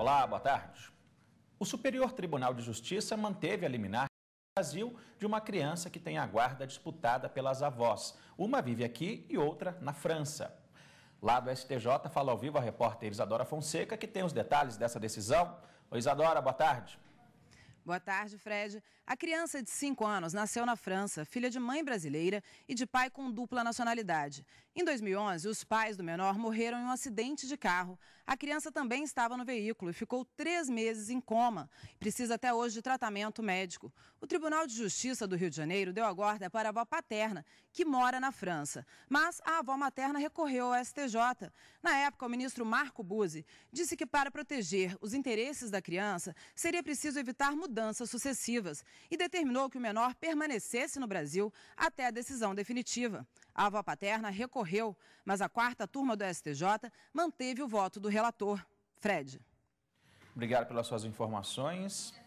Olá, boa tarde. O Superior Tribunal de Justiça manteve a liminar no Brasil de uma criança que tem a guarda disputada pelas avós. Uma vive aqui e outra na França. Lá do STJ fala ao vivo a repórter Isadora Fonseca, que tem os detalhes dessa decisão. Oi, Isadora, boa tarde. Boa tarde, Fred. A criança de 5 anos nasceu na França, filha de mãe brasileira e de pai com dupla nacionalidade. Em 2011, os pais do menor morreram em um acidente de carro. A criança também estava no veículo e ficou três meses em coma. Precisa até hoje de tratamento médico. O Tribunal de Justiça do Rio de Janeiro deu a guarda para a avó paterna, que mora na França. Mas a avó materna recorreu ao STJ. Na época, o ministro Marco Buzzi disse que para proteger os interesses da criança, seria preciso evitar mudanças mudanças sucessivas e determinou que o menor permanecesse no Brasil até a decisão definitiva. A avó paterna recorreu, mas a quarta turma do STJ manteve o voto do relator. Fred. Obrigado pelas suas informações.